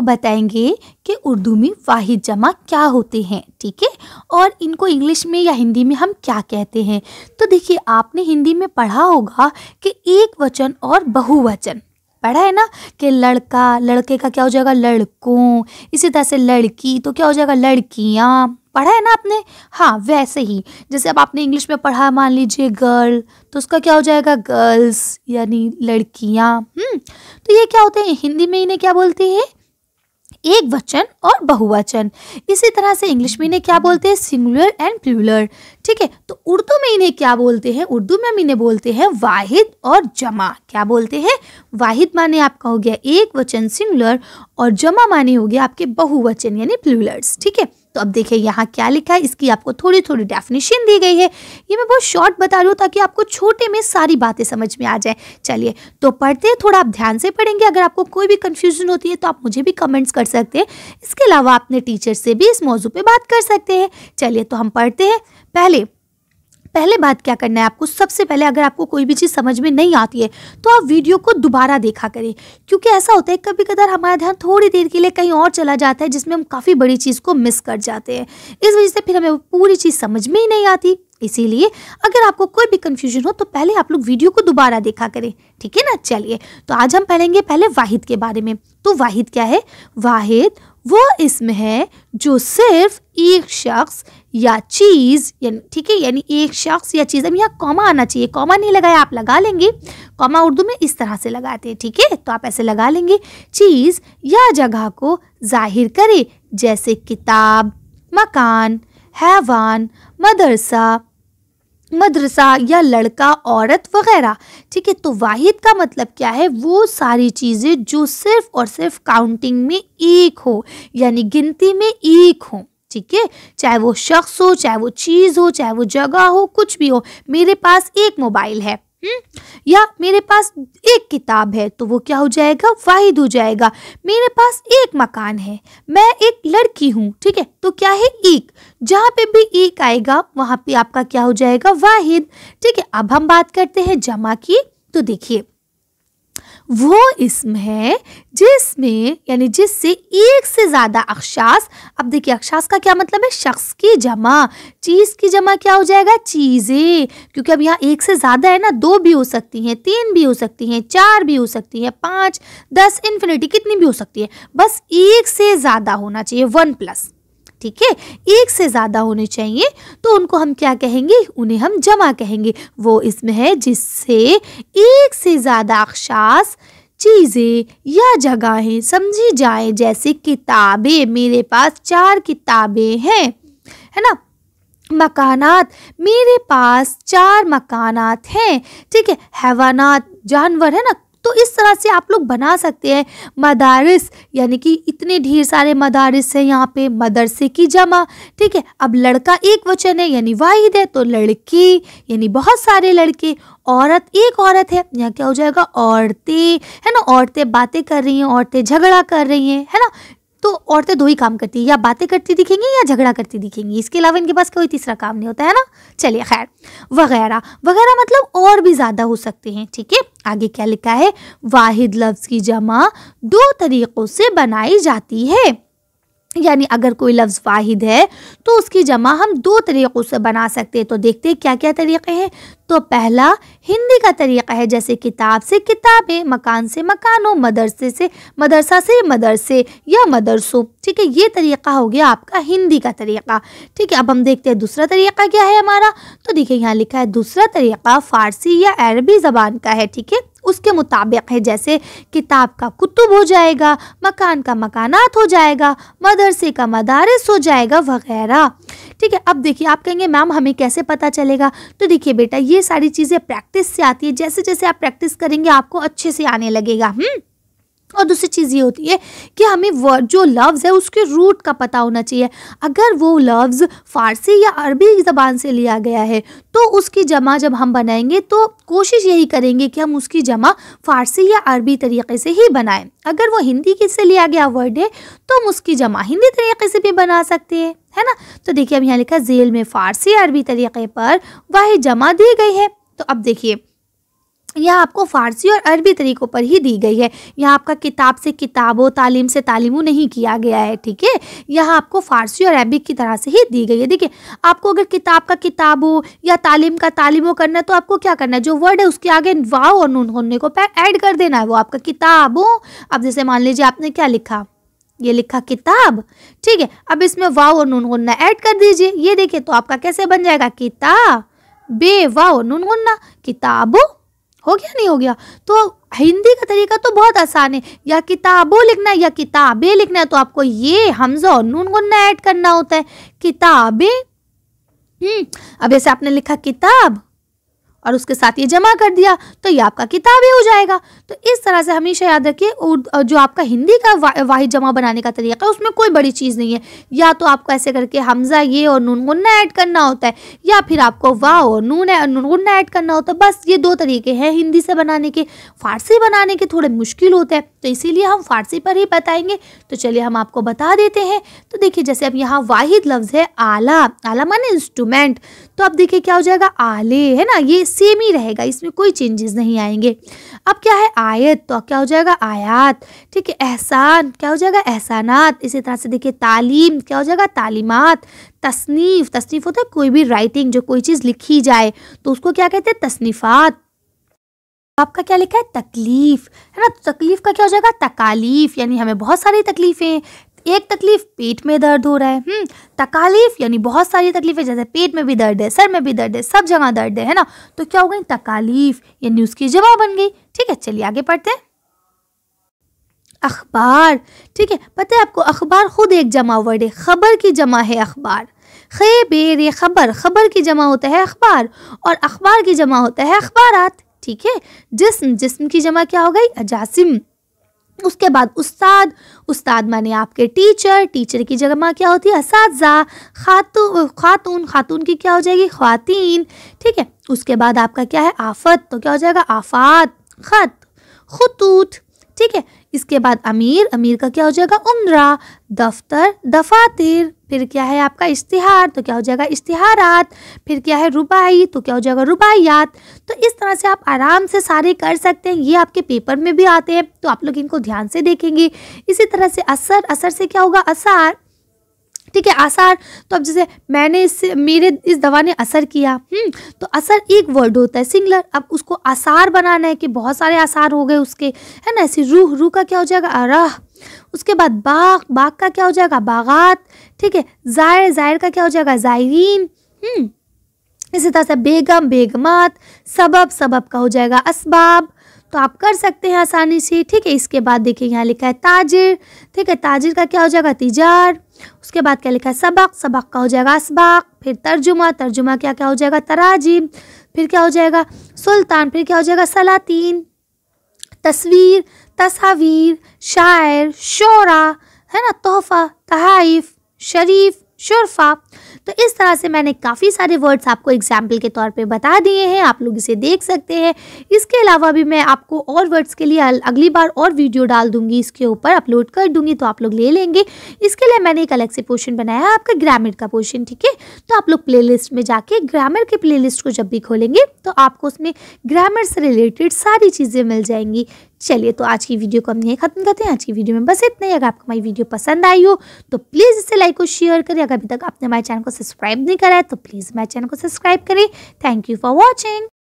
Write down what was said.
आपको बताएंगे कि उर्दू में वाहिद जमा क्या होते हैं ठीक है और इनको इंग्लिश में या हिंदी में हम क्या कहते हैं तो देखिए आपने हिंदी में पढ़ा होगा कि एक वचन और बहुवचन पढ़ा है ना कि लड़का लड़के का क्या हो जाएगा लड़कों इसी तरह से लड़की तो क्या हो जाएगा लड़कियाँ पढ़ा है ना आपने हाँ वैसे ही जैसे अब आपने इंग्लिश में पढ़ा मान लीजिए गर्ल तो उसका क्या हो जाएगा गर्ल्स यानी लड़कियाँ हम्म, तो ये क्या होते हैं हिंदी में इन्हें क्या बोलते हैं एक वचन और बहुवचन इसी तरह से इंग्लिश में इन्हें क्या बोलते हैं सिंगुलर एंड प्लूलर ठीक है तो उर्दू में इन्हें क्या बोलते हैं उर्दू में हम इन्हें बोलते हैं वाहिद और जमा क्या बोलते हैं वाहिद माने आपका हो गया एक वचन सिंगुलर और जमा माने हो गया आपके बहुवचन यानी प्लूलर्स ठीक है तो अब देखिए यहाँ क्या लिखा है इसकी आपको थोड़ी थोड़ी डेफिनेशन दी गई है ये मैं बहुत शॉर्ट बता रही हूँ ताकि आपको छोटे में सारी बातें समझ में आ जाए चलिए तो पढ़ते हैं थोड़ा आप ध्यान से पढ़ेंगे अगर आपको कोई भी कन्फ्यूजन होती है तो आप मुझे भी कमेंट्स कर सकते हैं इसके अलावा अपने टीचर से भी इस मौजू पर बात कर सकते हैं चलिए तो हम पढ़ते हैं पहले पहले बात क्या करना है आपको सबसे पहले अगर आपको कोई भी चीज़ समझ में नहीं आती है तो आप वीडियो को दोबारा देखा करें क्योंकि ऐसा होता है कभी कदर हमारा ध्यान थोड़ी देर के लिए कहीं और चला जाता है जिसमें हम काफ़ी बड़ी चीज़ को मिस कर जाते हैं इस वजह से फिर हमें पूरी चीज़ समझ में ही नहीं आती इसीलिए अगर आपको कोई भी कंफ्यूजन हो तो पहले आप लोग वीडियो को दोबारा देखा करें ठीक है ना चलिए तो आज हम पढ़ेंगे पहले वाहिद के बारे में तो वाहिद क्या है वाहिद वो इसमें है जो सिर्फ एक शख्स या चीज़ ठीक है यानी एक शख्स या चीज़ अब यहाँ कॉमा आना चाहिए कॉमा नहीं लगाया आप लगा लेंगे कॉमा उर्दू में इस तरह से लगाते हैं ठीक है तो आप ऐसे लगा लेंगे चीज़ या जगह को जाहिर करे जैसे किताब मकान हैवान मदरसा मदरसा या लड़का औरत वगैरह ठीक है तो वाहिद का मतलब क्या है वो सारी चीज़ें जो सिर्फ़ और सिर्फ काउंटिंग में एक हो यानी गिनती में एक हो ठीक है चाहे वो शख्स हो चाहे वो चीज़ हो चाहे वो जगह हो कुछ भी हो मेरे पास एक मोबाइल है हुँ? हम्म? या मेरे पास एक किताब है तो वो क्या हो जाएगा वाहिद हो जाएगा मेरे पास एक मकान है मैं एक लड़की हूँ ठीक है तो क्या है एक जहाँ पे भी एक आएगा वहाँ पे आपका क्या हो जाएगा वाहिद ठीक है अब हम बात करते हैं जमा की तो देखिए वो इसम है जिसमें यानी जिससे एक से ज़्यादा अक्षास अब देखिए अक्षास का क्या मतलब है शख्स की जमा चीज़ की जमा क्या हो जाएगा चीज़ें क्योंकि अब यहाँ एक से ज़्यादा है ना दो भी हो सकती हैं तीन भी हो सकती हैं चार भी हो सकती हैं पाँच दस इन्फिनिटी कितनी भी हो सकती है बस एक से ज़्यादा होना चाहिए वन प्लस ठीक है एक से ज़्यादा होने चाहिए तो उनको हम क्या कहेंगे उन्हें हम जमा कहेंगे वो इसमें है जिससे एक से ज़्यादा अक्षास चीज़ें या जगहें समझी जाए जैसे किताबें मेरे पास चार किताबें हैं है ना मकानात मेरे पास चार मकानात हैं ठीक है हैवानात जानवर है ना तो इस तरह से आप लोग बना सकते हैं मदारस यानी कि इतने ढेर सारे मदारस हैं यहाँ पे मदरसे की जमा ठीक है अब लड़का एक वचन है यानी वाहिद है तो लड़की यानी बहुत सारे लड़के औरत एक औरत है यहाँ क्या हो जाएगा औरतें है ना औरतें बातें कर रही हैं औरतें झगड़ा कर रही हैं है ना तो औरतें दो ही काम करती है या बातें करती दिखेंगी या झगड़ा करती दिखेंगी इसके अलावा इनके पास कोई तीसरा काम नहीं होता है ना चलिए खैर वगैरह वगैरह मतलब और भी ज़्यादा हो सकते हैं ठीक है आगे क्या लिखा है वाहिद लफ्ज़ की जमा दो तरीक़ों से बनाई जाती है यानी अगर कोई लफ्ज़ वाहिद है तो उसकी जमा हम दो तरीक़ों से बना सकते हैं तो देखते हैं क्या क्या तरीक़े हैं तो पहला हिंदी का तरीक़ा है जैसे किताब से किताबें मकान से मकानों मदरसे से मदरसा से मदरसे या मदरसों ठीक है ये तरीक़ा हो गया आपका हिंदी का तरीक़ा ठीक है अब हम देखते हैं दूसरा तरीक़ा क्या है हमारा तो देखिए यहाँ लिखा है दूसरा तरीक़ा फ़ारसी या अरबी ज़बान का है ठीक है उसके मुताबिक है जैसे किताब का कुतुब हो जाएगा मकान का मकानात हो जाएगा मदरसे का मदारस हो जाएगा वगैरह ठीक है अब देखिए आप कहेंगे मैम हमें कैसे पता चलेगा तो देखिए बेटा ये सारी चीज़ें प्रैक्टिस से आती है जैसे जैसे आप प्रैक्टिस करेंगे आपको अच्छे से आने लगेगा हम्म और दूसरी चीज़ ये होती है कि हमें वर्ड जो लफ्ज़ है उसके रूट का पता होना चाहिए अगर वो लफ्ज़ फ़ारसी या अरबी ज़बान से लिया गया है तो उसकी जमा जब हम बनाएंगे तो कोशिश यही करेंगे कि हम उसकी जमा फ़ारसी या अरबी तरीके से ही बनाएं अगर वो हिंदी से लिया गया वर्ड है तो हम उसकी जमा हिंदी तरीके से भी बना सकते हैं है ना तो देखिए अब यहाँ लिखा जेल में फ़ारसी अरबी तरीके पर वाह जमा दी गई है तो अब देखिए यह आपको फ़ारसी और अरबी तरीक़ों पर ही दी गई है यह आपका किताब से किताबों तालीम से तालीमों नहीं किया गया है ठीक है यह आपको फ़ारसी और अरबी की तरह से ही दी गई है देखिए आपको अगर किताब का किताबों या तालीम का हो करना है तो आपको क्या करना है जो वर्ड है उसके आगे वाव और नून होने को ऐड कर देना है वो आपका किताबों अब जैसे मान लीजिए आपने क्या लिखा ये लिखा किताब ठीक है अब इसमें वाव और नून गुन्ना ऐड कर दीजिए ये देखिए तो आपका कैसे बन जाएगा किताब बे वाह नून गुन्ना किताबों हो गया नहीं हो गया तो हिंदी का तरीका तो बहुत आसान है या किताबों लिखना है या किताबें लिखना है तो आपको ये हमजा और नून गुन्ना ऐड करना होता है किताबें हम्म अब जैसे आपने लिखा किताब और उसके साथ ये जमा कर दिया तो ये आपका किताबें हो जाएगा तो इस तरह से हमेशा याद रखिए जो आपका हिंदी का वा, वाहिद जमा बनाने का तरीका है उसमें कोई बड़ी चीज़ नहीं है या तो आपको ऐसे करके हमजा ये और नून गुन्ना ऐड करना होता है या फिर आपको वाह और नून नून गुन्ना ऐड करना होता है बस ये दो तरीके हैं हिंदी से बनाने के फारसी बनाने के थोड़े मुश्किल होते हैं तो इसीलिए हम फारसी पर ही बताएंगे तो चलिए हम आपको बता देते हैं तो देखिए जैसे अब यहाँ वाहिद लफ्ज़ है आला आला माने इंस्ट्रूमेंट तो अब देखिए क्या हो जाएगा आले है ना ये सेम ही रहेगा इसमें कोई चेंजेस नहीं आएंगे अब क्या है आयत तो क्या हो जाएगा आयात ठीक है एहसान क्या हो जाएगा एहसानात इसी तरह से देखिए तालीम क्या हो जाएगा तालीमत तसनीफ़ तसनीफ़ होता है कोई भी राइटिंग जो कोई चीज़ लिखी जाए तो उसको क्या कहते हैं तसनीफ़ात आपका क्या लिखा है तकलीफ़ है ना तो तकलीफ़ का क्या हो जाएगा तकालीफ यानी हमें बहुत सारी तकलीफ़ें एक तकलीफ पेट में दर्द हो रहा है हम्म, तकालीफ यानी बहुत सारी तकलीफें जैसे पेट में भी दर्द है सर में भी दर्द है सब जगह दर्द है है ना तो क्या हो गई तकालीफ यानी उसकी जमा बन गई ठीक है चलिए आगे पढ़ते हैं अखबार ठीक है पता है आपको अखबार खुद एक जमा वर्ड है खबर की जमा है अखबार खे बेर खबर खबर की जमा होता है अखबार और अखबार की जमा होता है अखबार ठीक है जिस्म जिस्म की जमा क्या हो गई अजासिम उसके बाद उस्ताद उस्ताद माने आपके टीचर टीचर की जगह माँ क्या होती है इस खातू खातून खातून की क्या हो जाएगी खातिन ठीक है उसके बाद आपका क्या है आफत तो क्या हो जाएगा आफात खत खतूत इसके बाद अमीर अमीर का क्या हो जाएगा उमरा दफ्तर दफातिर फिर क्या है आपका इश्तिहार तो क्या हो जाएगा इश्तिहारात फिर क्या है रुबाई तो क्या हो जाएगा रुबाइयात तो इस तरह से आप आराम से सारे कर सकते हैं ये आपके पेपर में भी आते हैं तो आप लोग इनको ध्यान से देखेंगे इसी तरह से असर असर से क्या होगा असार ठीक है आसार तो अब जैसे मैंने इससे मेरे इस दवा ने असर किया हम्म, तो असर एक वर्ड होता है सिंगलर अब उसको आसार बनाना है कि बहुत सारे आसार हो गए उसके है ना ऐसे रूह रूह का क्या हो जाएगा अरह उसके बाद बाग बाग का क्या हो जाएगा बागात ठीक है जायर जायर का क्या हो जाएगा जायरीन हम्म। इसी तरह से बेगम बेगमात सबब सबब का हो जाएगा असबाब तो आप कर सकते हैं आसानी से ठीक है इसके बाद देखिए यहाँ लिखा है ताजिर ठीक है ताजिर का क्या हो जाएगा तिजार उसके बाद क्या लिखा है सबक सबक का हो जाएगा असबाक फिर तर्जुमा तर्जुमा क्या क्या हो जाएगा तराजिम फिर क्या हो जाएगा सुल्तान फिर क्या हो जाएगा सलातीन तस्वीर तस्वीर शायर शोरा है ना तोहफा तहाइफ शरीफ शुरफा तो इस तरह से मैंने काफ़ी सारे वर्ड्स आपको एग्जाम्पल के तौर पर बता दिए हैं आप लोग इसे देख सकते हैं इसके अलावा भी मैं आपको और वर्ड्स के लिए अगली बार और वीडियो डाल दूंगी इसके ऊपर अपलोड कर दूंगी तो आप लोग ले लेंगे इसके लिए मैंने एक अलग से पोर्शन बनाया है आपका ग्रामर का पोर्शन ठीक है तो आप लोग प्लेलिस्ट में जाके ग्रामर के प्लेलिस्ट को जब भी खोलेंगे तो आपको उसमें ग्रामर से रिलेटेड सारी चीज़ें मिल जाएंगी चलिए तो आज की वीडियो को हम यही खत्म करते हैं आज की वीडियो में बस इतना ही अगर आपको हमारी वीडियो पसंद आई हो तो प्लीज़ इसे लाइक और शेयर करें अगर अभी तक आपने हमारे चैनल को सब्सक्राइब नहीं करा है तो प्लीज़ हमारे चैनल को सब्सक्राइब करें थैंक यू फॉर वॉचिंग